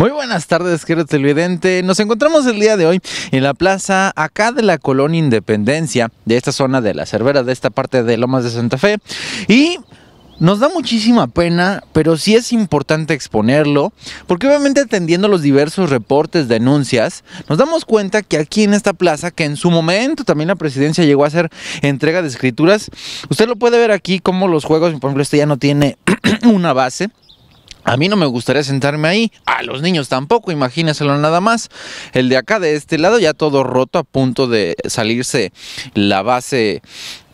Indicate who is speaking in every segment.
Speaker 1: Muy buenas tardes, querido televidente. Nos encontramos el día de hoy en la plaza acá de la colonia Independencia, de esta zona de la Cervera, de esta parte de Lomas de Santa Fe. Y nos da muchísima pena, pero sí es importante exponerlo, porque obviamente atendiendo los diversos reportes, denuncias, nos damos cuenta que aquí en esta plaza, que en su momento también la presidencia llegó a hacer entrega de escrituras, usted lo puede ver aquí como los juegos, por ejemplo, este ya no tiene una base, a mí no me gustaría sentarme ahí, a los niños tampoco, lo nada más. El de acá, de este lado, ya todo roto, a punto de salirse la base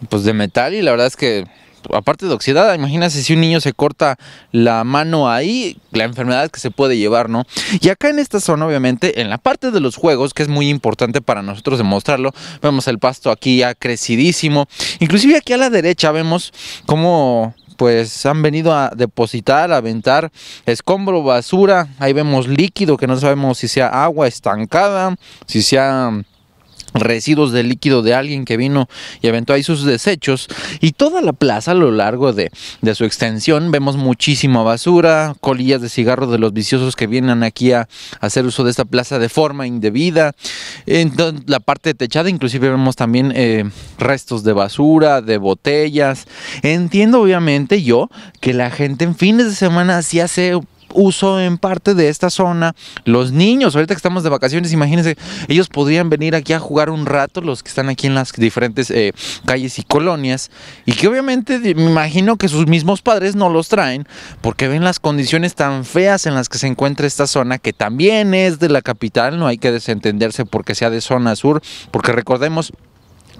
Speaker 1: pues, de metal y la verdad es que aparte de oxidada, imagínense si un niño se corta la mano ahí, la enfermedad que se puede llevar, ¿no? Y acá en esta zona, obviamente, en la parte de los juegos, que es muy importante para nosotros demostrarlo, vemos el pasto aquí ya crecidísimo. Inclusive aquí a la derecha vemos cómo pues han venido a depositar, a aventar escombro, basura, ahí vemos líquido que no sabemos si sea agua estancada, si sea residuos de líquido de alguien que vino y aventó ahí sus desechos. Y toda la plaza a lo largo de, su extensión vemos muchísima basura, colillas de cigarro de los viciosos que vienen aquí a, hacer uso de esta plaza de forma indebida. En la parte techada inclusive vemos también eh, restos de basura, de botellas. Entiendo obviamente yo que la gente en fines de semana sí hace uso en parte de esta zona. Los niños, ahorita que estamos de vacaciones, imagínense, ellos podrían venir aquí a jugar un rato, los que están aquí en las diferentes eh, calles y colonias, y que obviamente me imagino que sus mismos padres no los traen porque ven las condiciones tan feas en las que se encuentra esta zona, que también es de la capital, no hay que desentenderse porque sea de zona sur, porque recordemos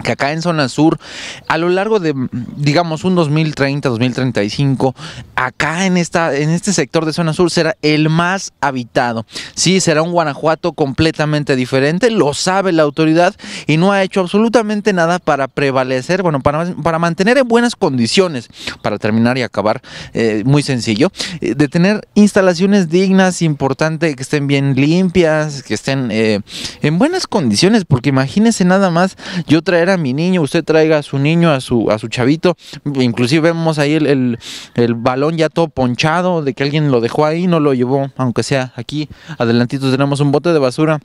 Speaker 1: que acá en zona sur, a lo largo de, digamos, un 2030, 2035, acá en, esta, en este sector de zona sur será el más habitado. Sí, será un Guanajuato completamente diferente, lo sabe la autoridad y no ha hecho absolutamente nada para prevalecer, bueno, para, para mantener en buenas condiciones, para terminar y acabar, eh, muy sencillo, eh, de tener instalaciones dignas, importante que estén bien limpias, que estén eh, en buenas condiciones, porque imagínense nada más yo traer a mi niño, usted traiga a su niño, a su, a su chavito. Inclusive vemos ahí el, el, el balón ya todo ponchado de que alguien lo dejó ahí, no lo llevó, aunque sea aquí. Adelantito tenemos un bote de basura.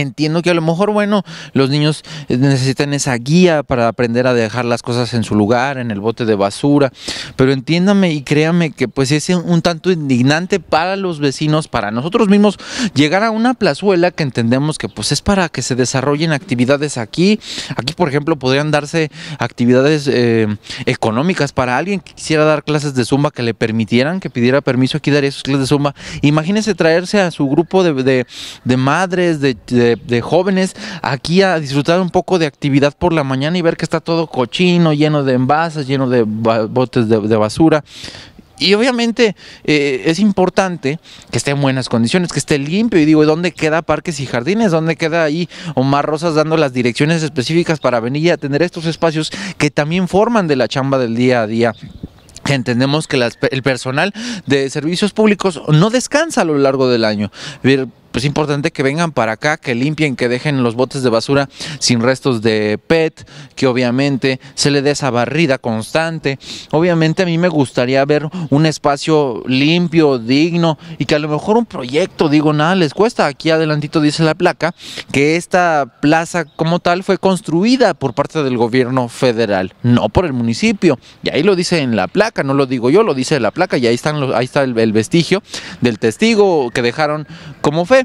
Speaker 1: Entiendo que a lo mejor, bueno, los niños eh, necesitan esa guía para aprender a dejar las cosas en su lugar, en el bote de basura, pero entiéndame y créame que pues es un tanto indignante para los vecinos, para nosotros mismos, llegar a una plazuela que entendemos que pues es para que se desarrollen actividades aquí. Aquí, por ejemplo, podrían darse actividades eh, económicas para alguien que quisiera dar clases de zumba que le permitieran, que pidiera permiso aquí daría sus clases de zumba. Imagínense traerse a su grupo de, madres, de de, jóvenes aquí a disfrutar un poco de actividad por la mañana y ver que está todo cochino, lleno de envases, lleno de botes de, basura. Y obviamente eh, es importante que esté en buenas condiciones, que esté limpio. Y digo, ¿dónde queda Parques y Jardines? ¿Dónde queda ahí Omar Rosas dando las direcciones específicas para venir y atender estos espacios que también forman de la chamba del día a día? Entendemos que el personal de servicios públicos no descansa a lo largo del año es pues, importante que vengan para acá, que limpien, que dejen los botes de basura sin restos de PET, que obviamente se le dé esa barrida constante. Obviamente a mí me gustaría ver un espacio limpio, digno y que a lo mejor un proyecto, digo, nada les cuesta. Aquí adelantito dice la placa que esta plaza como tal fue construida por parte del gobierno federal, no por el municipio. Y ahí lo dice en la placa, no lo digo yo, lo dice la placa y ahí, están ahí está el, el vestigio del testigo que dejaron como fe.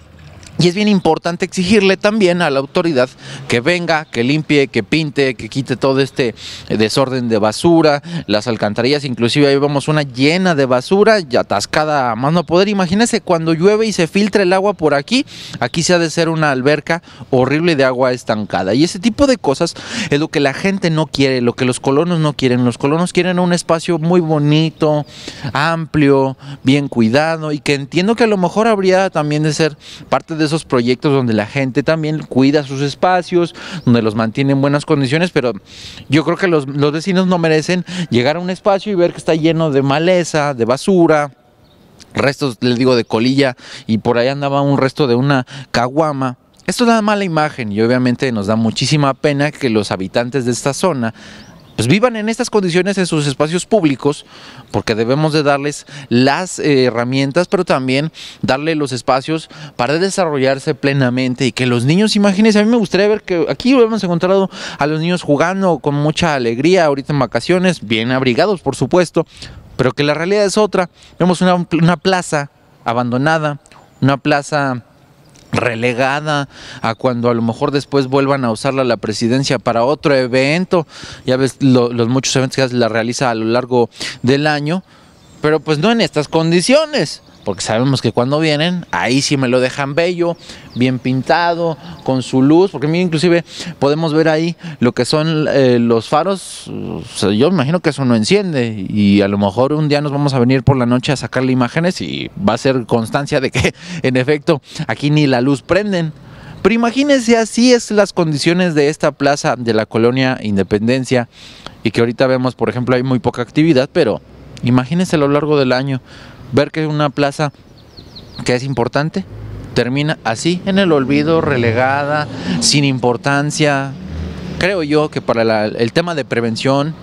Speaker 1: Y es bien importante exigirle también a la autoridad que venga, que limpie, que pinte, que quite todo este eh, desorden de basura, las alcantarillas, inclusive ahí vemos una llena de basura y atascada a más no poder. Imagínense cuando llueve y se filtra el agua por aquí, aquí se ha de ser una alberca horrible de agua estancada. Y ese tipo de cosas es lo que la gente no quiere, lo que los colonos no quieren. Los colonos quieren un espacio muy bonito, amplio, bien cuidado y que entiendo que a lo mejor habría también de ser parte de esos proyectos donde la gente también cuida sus espacios, donde los mantiene en buenas condiciones, pero yo creo que los, los vecinos no merecen llegar a un espacio y ver que está lleno de maleza, de basura, restos, les digo, de colilla y por ahí andaba un resto de una caguama. Esto da mala imagen y obviamente nos da muchísima pena que los habitantes de esta zona pues, vivan en estas condiciones en sus espacios públicos, porque debemos de darles las eh, herramientas, pero también darle los espacios para desarrollarse plenamente y que los niños, imagínense, a mí me gustaría ver que aquí hemos encontrado a los niños jugando con mucha alegría, ahorita en vacaciones, bien abrigados por supuesto, pero que la realidad es otra. Vemos una plaza abandonada, una plaza relegada a cuando a lo mejor después vuelvan a usarla la presidencia para otro evento, ya ves los muchos eventos que la realiza a lo largo del año, pero pues no en estas condiciones porque sabemos que cuando vienen, ahí sí me lo dejan bello, bien pintado, con su luz, porque inclusive podemos ver ahí lo que son eh, los faros, yo imagino que eso no enciende y a lo mejor un día nos vamos a venir por la noche a sacarle imágenes y va a ser constancia de que en efecto aquí ni la luz prenden. Pero imagínense así es las condiciones de esta plaza de la colonia Independencia y que ahorita vemos, por ejemplo, hay muy poca actividad, pero imagínense a lo largo del año ver que una plaza que es importante termina así, en el olvido, relegada, sin importancia. Creo yo que para el tema de prevención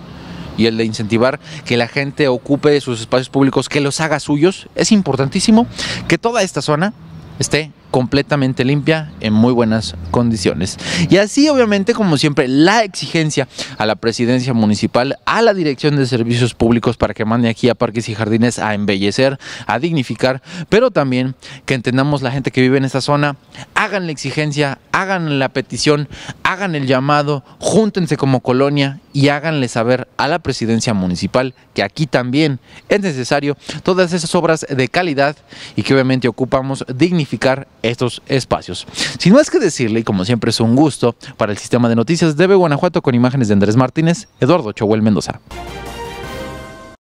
Speaker 1: y el de incentivar que la gente ocupe sus espacios públicos, que los haga suyos, es importantísimo que toda esta zona esté completamente limpia en muy buenas condiciones. Y así obviamente como siempre la exigencia a la presidencia municipal, a la dirección de servicios públicos para que mande aquí a parques y jardines a embellecer, a dignificar, pero también que entendamos la gente que vive en esta zona, hagan la exigencia, hagan la petición, hagan el llamado, júntense como colonia y háganle saber a la presidencia municipal que aquí también es necesario todas esas obras de calidad y que obviamente ocupamos dignificar estos espacios. Sin más que decirle, y como siempre es un gusto, para el sistema de noticias de Guanajuato con imágenes de Andrés Martínez, Eduardo Chohuel Mendoza.